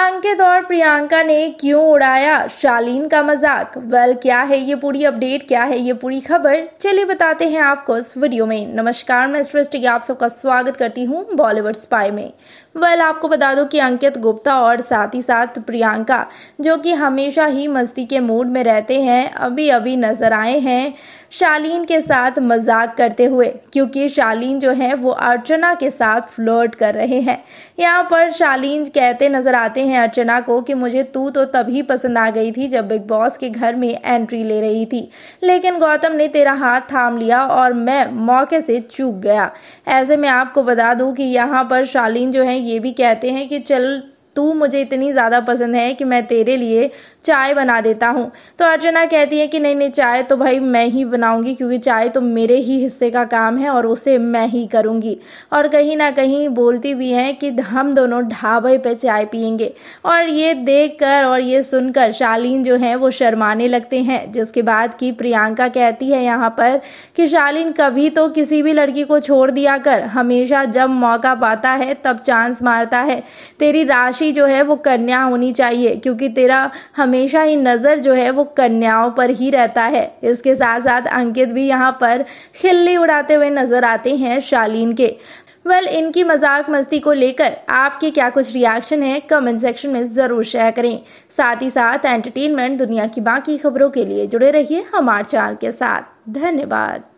अंकित और प्रियंका ने क्यों उड़ाया शालीन का मजाक वेल क्या है ये पूरी अपडेट क्या है ये पूरी खबर चलिए बताते हैं आपको इस वीडियो में नमस्कार मैं सृष्टि आप सबका स्वागत करती हूँ बॉलीवुड स्पाई में वेल well, आपको बता दूं कि अंकित गुप्ता और साथ ही साथ प्रियंका जो कि हमेशा ही मस्ती के मूड में रहते हैं अभी अभी नजर आए हैं शालीन के साथ मजाक करते हुए क्योंकि शालीन जो है वो अर्चना के साथ फ्लर्ट कर रहे हैं यहाँ पर शालीन कहते नजर आते हैं अर्चना को कि मुझे तू तो तभी पसंद आ गई थी जब बिग बॉस के घर में एंट्री ले रही थी लेकिन गौतम ने तेरा हाथ थाम लिया और मैं मौके से चूक गया ऐसे में आपको बता दूं कि यहाँ पर शालीन जो है ये भी कहते हैं कि चल तू मुझे इतनी ज़्यादा पसंद है कि मैं तेरे लिए चाय बना देता हूँ तो अर्चना कहती है कि नहीं नहीं चाय तो भाई मैं ही बनाऊँगी क्योंकि चाय तो मेरे ही हिस्से का काम है और उसे मैं ही करूँगी और कहीं ना कहीं बोलती भी हैं कि हम दोनों ढाबे पर चाय पियेंगे और ये देख कर और ये सुनकर शालीन जो है वो शर्माने लगते हैं जिसके बाद की प्रियंका कहती है यहाँ पर कि शालीन कभी तो किसी भी लड़की को छोड़ दिया कर हमेशा जब मौका पाता है तब चांस मारता है तेरी राशि राशि जो है वो कन्या होनी चाहिए क्योंकि तेरा हमेशा ही नज़र जो है वो कन्याओं पर ही रहता है इसके साथ साथ अंकित भी यहाँ पर खिल्ली उड़ाते हुए नज़र आते हैं शालीन के वेल well, इनकी मजाक मस्ती को लेकर आपके क्या कुछ रिएक्शन है कमेंट सेक्शन में ज़रूर शेयर करें साथ ही साथ एंटरटेनमेंट दुनिया की बाकी खबरों के लिए जुड़े रहिए हमारे चैनल के साथ धन्यवाद